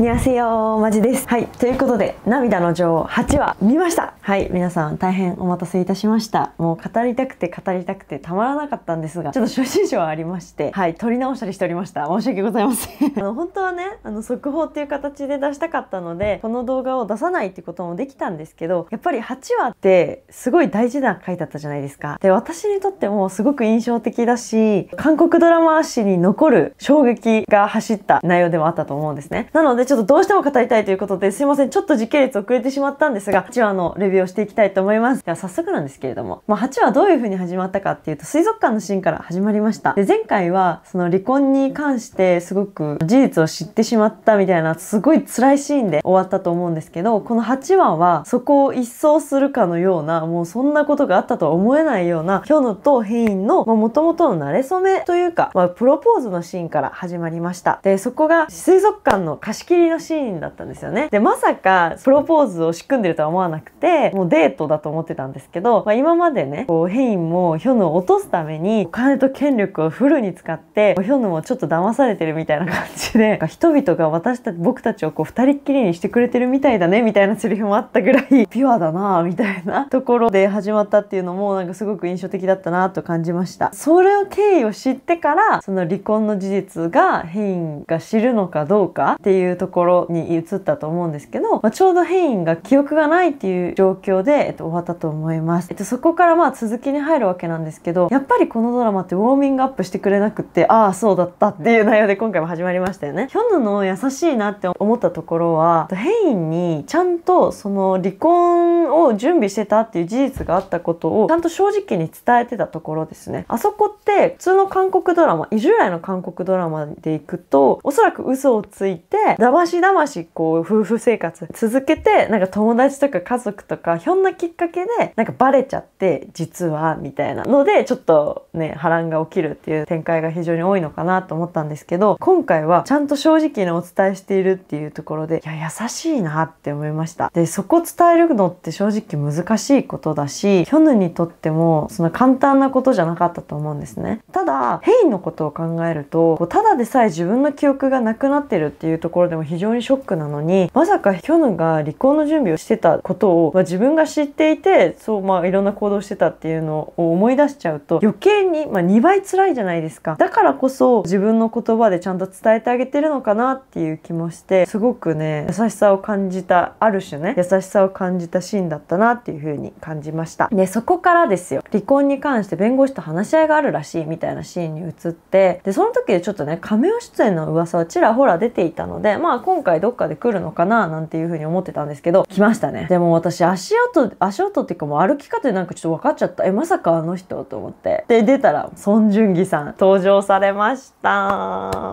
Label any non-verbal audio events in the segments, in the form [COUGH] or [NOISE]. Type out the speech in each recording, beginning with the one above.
にゃせよマジです。はい。ということで、涙の女王8話見ましたはい。皆さん大変お待たせいたしました。もう語りたくて語りたくてたまらなかったんですが、ちょっと初心者はありまして、はい。撮り直したりしておりました。申し訳ございません。[LAUGHS] あの、本当はね、あの、速報っていう形で出したかったので、この動画を出さないってこともできたんですけど、やっぱり8話ってすごい大事な回だったじゃないですか。で、私にとってもすごく印象的だし、韓国ドラマ史に残る衝撃が走った内容でもあったと思うんですね。なので、でちょっとどうしても語りたいということで、すいません、ちょっと時系列遅れてしまったんですが、8話のレビューをしていきたいと思います。では早速なんですけれども、まあ、8話どういう風に始まったかっていうと、水族館のシーンから始まりました。で、前回は、その離婚に関してすごく事実を知ってしまったみたいな、すごい辛いシーンで終わったと思うんですけど、この8話は、そこを一掃するかのような、もうそんなことがあったとは思えないような、ヒョノとヘインの、もともとの馴れ初めというか、まあ、プロポーズのシーンから始まりました。で、そこが水族館の貸し切りりのシーンだったんですよね。で、まさかプロポーズを仕組んでるとは思わなくて、もうデートだと思ってたんですけど、まあ、今までね、こうヘインもヒョヌを落とすためにお金と権力をフルに使って、ヒョヌもちょっと騙されてるみたいな感じで、人々が私たち、僕たちをこう二人っきりにしてくれてるみたいだね、みたいなセリフもあったぐらい、ピュアだなみたいな [LAUGHS] ところで始まったっていうのも、なんかすごく印象的だったなと感じました。それを経緯を知ってから、その離婚の事実がヘインが知るのかどうかっていうとところに移ったと思うんですけど、まあ、ちょうどヘインが記憶がないっていう状況で、えっと、終わったと思います。えっと、そこからまあ続きに入るわけなんですけど、やっぱりこのドラマってウォーミングアップしてくれなくって、ああ、そうだったっていう内容で今回も始まりましたよね。ヒョンヌの優しいなって思ったところは、ヘインにちゃんとその離婚を準備してたっていう事実があったことをちゃんと正直に伝えてたところですね。あそこって普通の韓国ドラマ、従来の韓国ドラマでいくと、おそらく嘘をついて、だしだしこう夫婦生活続けてなんか友達とか家族とかひょんなきっかけでなんかバレちゃって実はみたいなのでちょっとね波乱が起きるっていう展開が非常に多いのかなと思ったんですけど今回はちゃんと正直にお伝えしているっていうところでいや優しいなって思いましたでそこ伝えるのって正直難しいことだしヒョヌにとってもその簡単なことじゃなかったと思うんですねただヘイのことを考えるとこうただでさえ自分の記憶がなくなってるっていうところでも非常にショックなのにまさかヒョヌが離婚の準備をしてたことを、まあ、自分が知っていてそうまあいろんな行動してたっていうのを思い出しちゃうと余計に、まあ、2倍辛いじゃないですかだからこそ自分の言葉でちゃんと伝えてあげてるのかなっていう気もしてすごくね優しさを感じたある種ね優しさを感じたシーンだったなっていう風に感じましたでそこからですよ離婚に関して弁護士と話し合いがあるらしいみたいなシーンに移ってでその時でちょっとね亀尾出演の噂はちらほら出ていたのでまあま今回どっかで来るのかななんていうふうに思ってたんですけど、来ましたね。でも私足音、足音っていうかもう歩き方でなんかちょっと分かっちゃった。え、まさかあの人と思って。で、出たら、ソン・ジュンギさん登場されました。傘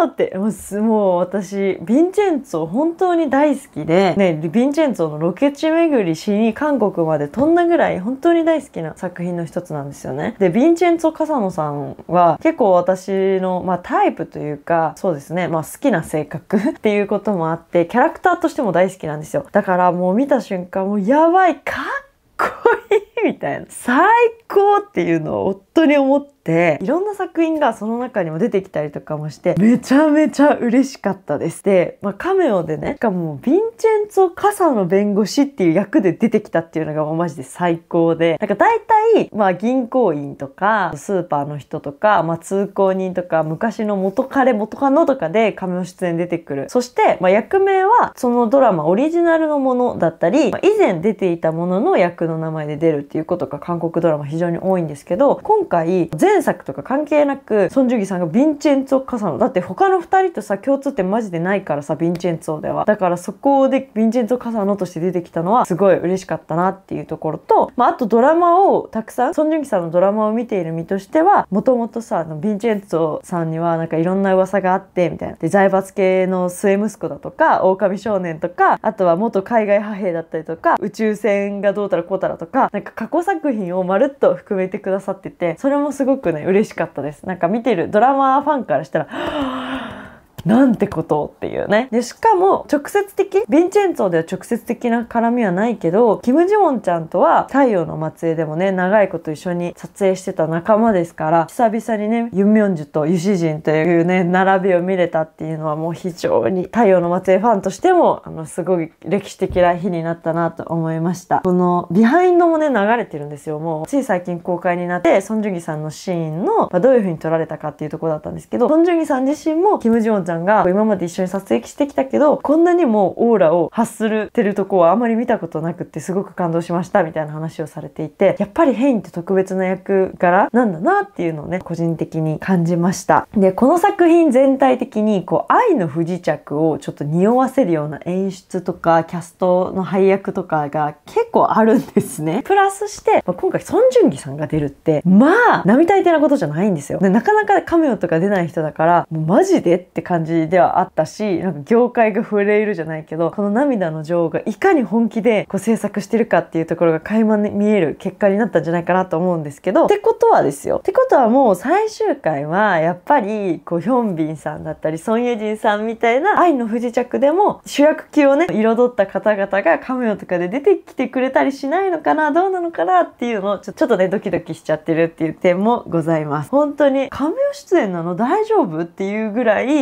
のって、もう私、ヴィンチェンツォ本当に大好きで、ね、ヴィンチェンツォのロケ地巡りしに韓国まで飛んだぐらい本当に大好きな作品の一つなんですよね。で、ヴィンチェンツォ・カサノさんは結構私の、まあ、タイプというか、そうですね、まあ好きな性覚 [LAUGHS] っていうこともあって、キャラクターとしても大好きなんですよ。だからもう見た瞬間、もうやばい、かっこいいみたいな、最高っていうのを夫に思って、っていろんな作品がその中にも出てきたりとかもしてめちゃめちゃ嬉しかったです。で、まあ、カメオでねしかもヴィンチェンツォ・カサの弁護士っていう役で出てきたっていうのがもうマジで最高でなんか大体、まあ、銀行員とかスーパーの人とか、まあ、通行人とか昔の元彼元カノとかでカメオ出演出てくるそして、まあ、役名はそのドラマオリジナルのものだったり、まあ、以前出ていたものの役の名前で出るっていうことが韓国ドラマ非常に多いんですけど今回全前作とか関係なくソン・ジュギさんがヴィンチェンツォ・カサノだって他の2人とさ共通点マジでないからさヴィンチェンツォではだからそこでヴィンチェンツォ・カサノとして出てきたのはすごい嬉しかったなっていうところと、まあ、あとドラマをたくさんソン・ジュギさんのドラマを見ている身としてはもともとさヴィンチェンツォさんにはなんかいろんな噂があってみたいなで財閥系の末息子だとか狼少年とかあとは元海外派兵だったりとか宇宙船がどうたらこうたらとかなんか過去作品をまるっと含めてくださっててそれもすごくくね、嬉しかったです。なんか見てるドラマファンからしたら、なんてことっていうね。で、しかも、直接的、ヴィンチェンツォでは直接的な絡みはないけど、キム・ジウォンちゃんとは、太陽の末裔でもね、長いこと一緒に撮影してた仲間ですから、久々にね、ユン・ミョンジュとユシジンというね、並びを見れたっていうのはもう非常に、太陽の末裔ファンとしても、あの、すごい歴史的な日になったなと思いました。この、ビハインドもね、流れてるんですよ。もう、つい最近公開になって、ソン・ジュギさんのシーンの、まあ、どういう風に撮られたかっていうとこだったんですけど、ソン・ジュギさん自身も、キム・ジウンちゃんゃんが今まで一緒に撮影してきたけど、こんなにもオーラを発するてるとこはあまり見たことなくってすごく感動しましたみたいな話をされていて、やっぱりヘインって特別な役柄なんだなっていうのをね、個人的に感じました。で、この作品全体的にこう愛の不時着をちょっと匂わせるような演出とかキャストの配役とかが結構あるんですね。プラスして、まあ、今回ソン・ジュンギさんが出るって、まあ、並大抵なことじゃないんですよ。でなかなかカメオとか出ない人だから、もうマジでって感じ感じではあったし、なんか業界が触れるじゃないけど、この涙の女王がいかに本気でこう制作してるかっていうところが垣間見える結果になったんじゃないかなと思うんですけど、ってことはですよ。ってことはもう最終回はやっぱりこうヒョンビンさんだったり、ソン・ユジンさんみたいな愛の不時着でも主役級をね、彩った方々がカメオとかで出てきてくれたりしないのかな、どうなのかなっていうのをちょちょっとね、ドキドキしちゃってるっていう点もございます。本当に、カメオ出演なの大丈夫っていうぐらい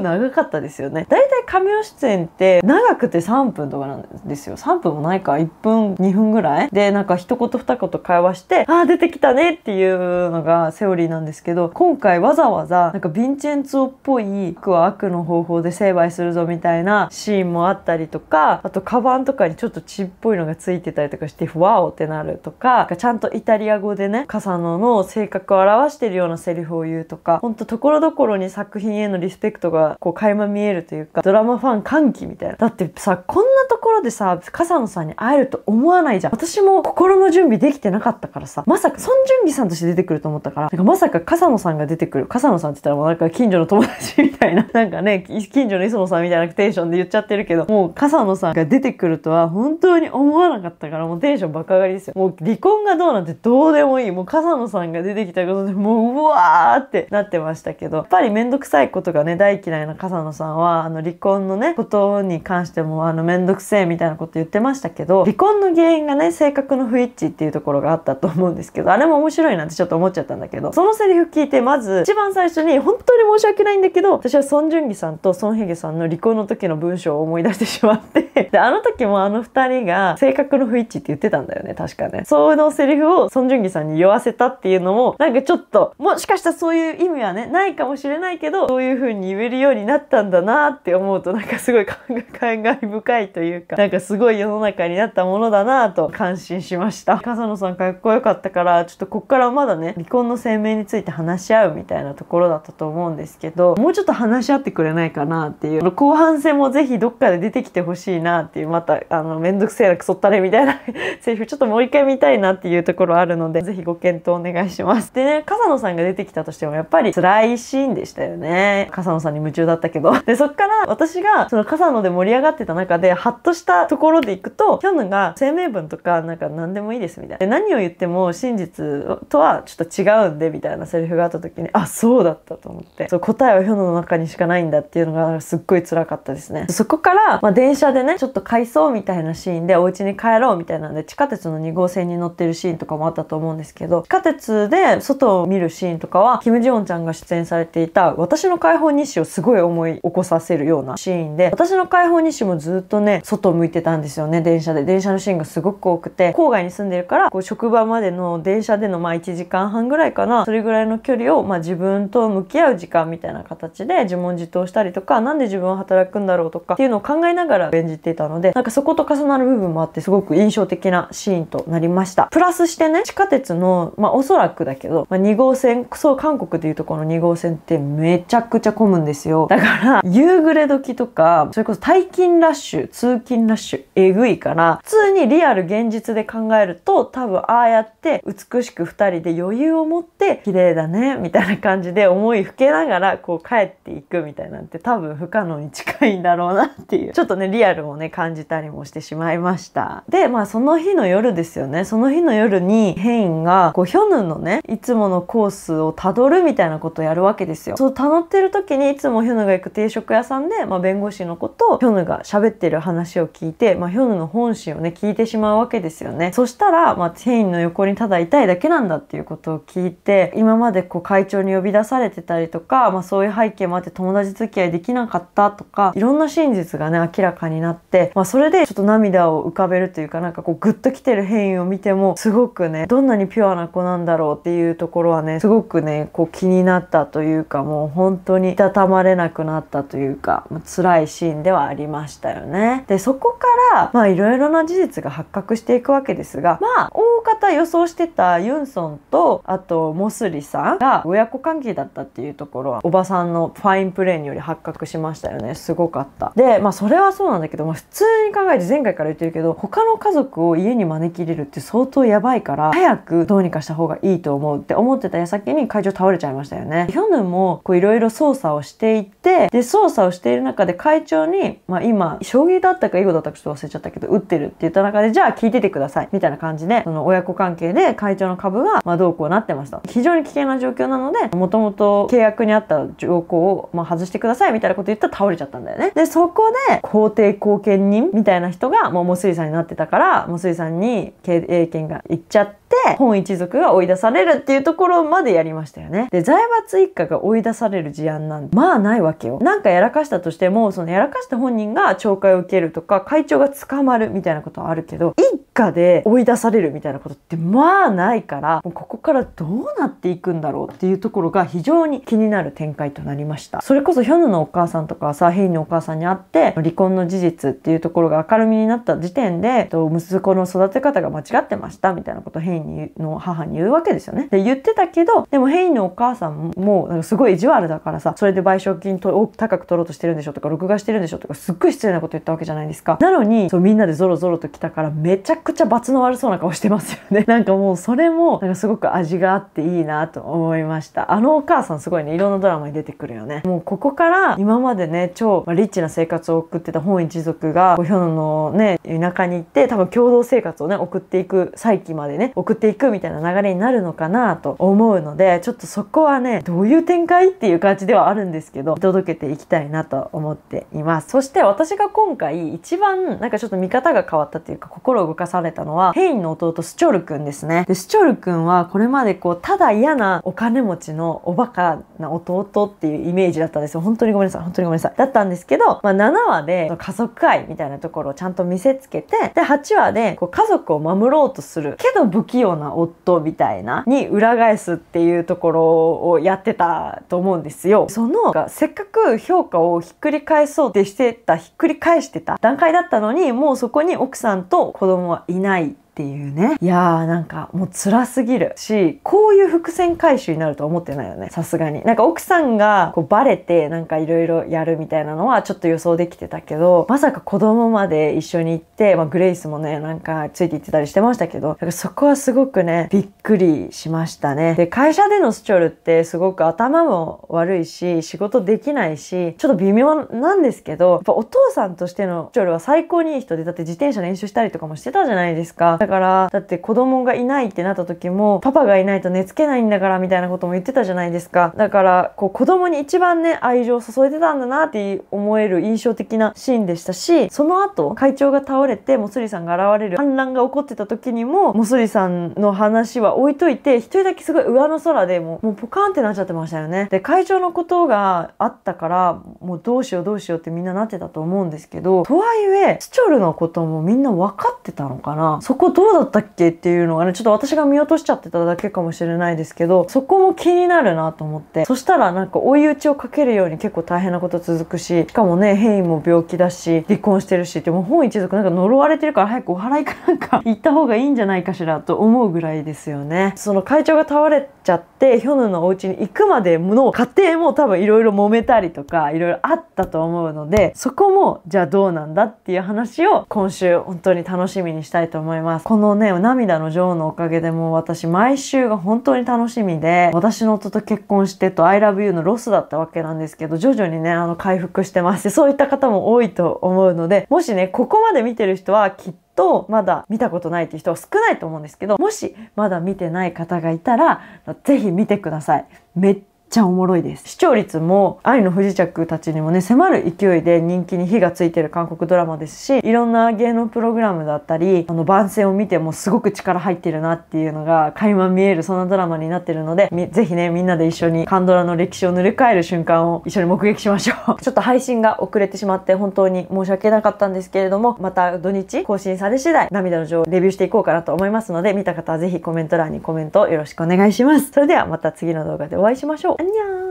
長かったですよね。だいたいカメオ出演って長くて3分とかなんですよ。3分もないか、1分、2分ぐらいで、なんか一言二言会話して、ああ、出てきたねっていうのがセオリーなんですけど、今回わざわざ、なんかヴィンチェンツォっぽい、悪は悪の方法で成敗するぞみたいなシーンもあったりとか、あとカバンとかにちょっと血っぽいのがついてたりとかして、ワオってなるとか、ちゃんとイタリア語でね、カサノの性格を表してるようなセリフを言うとか、ほんとところどころに作品へのリスペクトがこう垣間見えるというか、ドラマファン歓喜みたいな。だってさ、こんなところでさ、笠野さんに会えると思わないじゃん。私も心の準備できてなかったからさ、まさか、孫準備さんとして出てくると思ったから、なんかまさか笠野さんが出てくる。笠野さんって言ったらもうなんか近所の友達みたいな、[LAUGHS] なんかね、近所の磯野さんみたいなテンションで言っちゃってるけど、もう笠野さんが出てくるとは本当に思わなかったから、もうテンション爆上がりですよ。もう離婚がどうなんてどうでもいい。もう笠野さんが出てきたことでもううわーってなってましたけど、やっぱりめんどくさいことがね、第嫌いな笠野さんは、あの、離婚のね、ことに関しても、あの、めんどくせえみたいなこと言ってましたけど、離婚の原因がね、性格の不一致っていうところがあったと思うんですけど、あれも面白いなってちょっと思っちゃったんだけど、そのセリフ聞いて、まず、一番最初に、本当に申し訳ないんだけど、私はソン・ジュンギさんとソン・ヘゲさんの離婚の時の文章を思い出してしまってで、あの時もあの二人が、性格の不一致って言ってたんだよね、確かね。そのセリフをソン・ジュンギさんに言わせたっていうのも、なんかちょっと、もしかしたらそういう意味はね、ないかもしれないけど、そういう風に言えれるようになったんだなって思うとなんかすごい感慨深いというかなんかすごい世の中になったものだなと感心しました笠野さんかっこよかったからちょっとこっからまだね離婚の声明について話し合うみたいなところだったと思うんですけどもうちょっと話し合ってくれないかなっていう後半戦もぜひどっかで出てきてほしいなっていうまたあのめんどくせえなくそったれみたいな [LAUGHS] セリフちょっともう一回見たいなっていうところあるのでぜひご検討お願いしますでね笠野さんが出てきたとしてもやっぱり辛いシーンでしたよね笠野さん夢中だったけど。[LAUGHS] で、そっから私がその傘ので盛り上がってた中で、ハッとしたところで行くと、ヒョンが声明文とかなんか何でもいいですみたいな。で、何を言っても真実とはちょっと違うんでみたいなセリフがあった時に、あ、そうだったと思って。そう、答えはヒョンの中にしかないんだっていうのがすっごい辛かったですね。そこから、まあ、電車でね、ちょっと回想みたいなシーンでお家に帰ろうみたいなんで、地下鉄の2号線に乗ってるシーンとかもあったと思うんですけど、地下鉄で外を見るシーンとかは、キム・ジヨンちゃんが出演されていた私の解放日誌をすごい思い起こさせるようなシーンで、私の解放日誌もずっとね、外向いてたんですよね、電車で。電車のシーンがすごく多くて、郊外に住んでるから、こう職場までの電車でのまあ1時間半ぐらいかな、それぐらいの距離をまあ自分と向き合う時間みたいな形で自問自答したりとか、なんで自分は働くんだろうとかっていうのを考えながら演じていたので、なんかそこと重なる部分もあって、すごく印象的なシーンとなりました。プラスしてね、地下鉄の、まあおそらくだけど、まあ、2号線、そう韓国でいうとこの2号線ってめちゃくちゃ混むんですですよ。だから、夕暮れ時とか、それこそ退勤ラッシュ、通勤ラッシュ、えぐいから、普通にリアル現実で考えると、多分ああやって美しく二人で余裕を持って、綺麗だね、みたいな感じで思いふけながら、こう帰っていくみたいなんて多分不可能に近いんだろうなっていう、ちょっとね、リアルをね、感じたりもしてしまいました。で、まあその日の夜ですよね。その日の夜に、ヘインが、こう、ヒョヌンのね、いつものコースをたどるみたいなことをやるわけですよ。そう、たどってる時に、つもヒョヌが行く定食屋さんで、まあ、弁護士の子とヒョヌが喋ってる話を聞いて、まあ、ヒョヌの本心をね聞いてしまうわけですよねそしたら、まあ、店員の横にただ痛いだけなんだっていうことを聞いて今までこう会長に呼び出されてたりとか、まあ、そういう背景もあって友達付き合いできなかったとかいろんな真実がね明らかになって、まあ、それでちょっと涙を浮かべるというかなんかこうグッときてる変異を見てもすごくねどんなにピュアな子なんだろうっていうところはねすごくねこう気になったというかもう本当にいたたままれなくなったというか、まあ、辛いシーンではありましたよね。で、そこから、まあいろいろな事実が発覚していくわけですが、まあ大方予想してたユンソンと、あとモスリさんが親子関係だったっていうところは、おばさんのファインプレーにより発覚しましたよね。すごかった。で、まあそれはそうなんだけど、まあ普通に考えて前回から言ってるけど、他の家族を家に招き入れるって相当やばいから、早くどうにかした方がいいと思うって思ってた矢先に会長倒れちゃいましたよね。ヒョヌもこういろいろをして、していって、で、操作をしている中で会長に、まあ今、将棋だったか囲碁だったかちょっと忘れちゃったけど、打ってるって言った中で、じゃあ聞いててください、みたいな感じで、その親子関係で会長の株が、まあどうこうなってました。非常に危険な状況なので、もともと契約にあった条項を、まあ外してください、みたいなこと言ったら倒れちゃったんだよね。で、そこで、皇帝後見人みたいな人が、もうモスリさんになってたから、モスリさんに経営権がいっちゃって、本一族が追い出されるっていうところまでやりましたよね。で、財閥一家が追い出される事案なんで、まがないわけよ。なんかやらかしたとしても、そのやらかした本人が懲戒を受けるとか、会長が捕まるみたいなことはあるけど、一家で追い出されるみたいなことってまあないから、ここからどうなっていくんだろうっていうところが非常に気になる展開となりました。それこそヒョヌのお母さんとかさ、ヘイのお母さんに会って、離婚の事実っていうところが明るみになった時点で、息子の育て方が間違ってましたみたいなことをヘイの母に言うわけですよね。で、言ってたけど、でもヘイのお母さんも、んかすごい意地悪だからさ、それで賠償金と高く取ろうとしてるんでしょとか録画してるんでしょとかすっごい失礼なこと言ったわけじゃないですかなのにそうみんなでゾロゾロと来たからめちゃくちゃ罰の悪そうな顔してますよね [LAUGHS] なんかもうそれもなんかすごく味があっていいなと思いましたあのお母さんすごいねいろんなドラマに出てくるよねもうここから今までね超、まあ、リッチな生活を送ってた本一族がヒョンのね田舎に行って多分共同生活をね送っていく再起までね送っていくみたいな流れになるのかなと思うのでちょっとそこはねどういう展開っていう感じではあるんですですけど届けていきたいなと思っていますそして私が今回一番なんかちょっと見方が変わったというか心を動かされたのはヘインの弟スチョルくんですねでスチョルくんはこれまでこうただ嫌なお金持ちのおバカな弟っていうイメージだったんですよ本当にごめんなさい本当にごめんなさいだったんですけど、まあ、7話で家族愛みたいなところをちゃんと見せつけてで8話でこう家族を守ろうとするけど不器用な夫みたいなに裏返すっていうところをやってたと思うんですよそのせっかく評価をひっくり返そうってしてたひっくり返してた段階だったのにもうそこに奥さんと子供はいないっていうねいやーなんかもう辛すぎるしこういう伏線回収になるとは思ってないよねさすがになんか奥さんがこうバレてなんかいろいろやるみたいなのはちょっと予想できてたけどまさか子供まで一緒に行って、まあ、グレイスもねなんかついて行ってたりしてましたけどだからそこはすごくねびっくりしましたねで会社でのスチョルってすごく頭も悪いし仕事できないしちょっと微妙なんですけどやっぱお父さんとしてのスチョルは最高にいい人でだって自転車練習したりとかもしてたじゃないですかからだって子供がいないってなった時もパパがいないと寝つけないんだからみたいなことも言ってたじゃないですかだからこう子供に一番ね愛情を注いでたんだなって思える印象的なシーンでしたしその後会長が倒れてモスリさんが現れる反乱が起こってた時にもモスリさんの話は置いといて一人だけすごい上の空でもうもうポカーンってなっちゃってましたよねで会長のことがあったからもうどうしようどうしようってみんななってたと思うんですけどとはいえスチョルのこともみんな分かってたのかなそこどうだったっけっていうのがねちょっと私が見落としちゃってただけかもしれないですけどそこも気になるなと思ってそしたらなんか追い打ちをかけるように結構大変なこと続くししかもね変異も病気だし離婚してるしでも本一族なんか呪われてるから早くお祓いかなんか行った方がいいんじゃないかしらと思うぐらいですよねその会長が倒れちゃってヒョヌのお家に行くまでの過程も多分いろいろ揉めたりとかいろいろあったと思うのでそこもじゃあどうなんだっていう話を今週本当に楽しみにしたいと思います、このね、涙の女王のおかげでもう私毎週が本当に楽しみで、私の夫と結婚してと I love you のロスだったわけなんですけど、徐々にね、あの回復してます。そういった方も多いと思うので、もしね、ここまで見てる人はきっとまだ見たことないっていう人は少ないと思うんですけどもしまだ見てない方がいたら是非見てくださいめっちゃおもろいです。視聴率も愛の不時着たちにもね、迫る勢いで人気に火がついてる韓国ドラマですし、いろんな芸能プログラムだったり、あの番宣を見てもすごく力入ってるなっていうのが垣間見えるそんなドラマになってるので、ぜひね、みんなで一緒にカンドラの歴史を塗り替える瞬間を一緒に目撃しましょう。[LAUGHS] ちょっと配信が遅れてしまって本当に申し訳なかったんですけれども、また土日更新され次第涙の情をレビューしていこうかなと思いますので、見た方はぜひコメント欄にコメントよろしくお願いします。それではまた次の動画でお会いしましょう。 안녕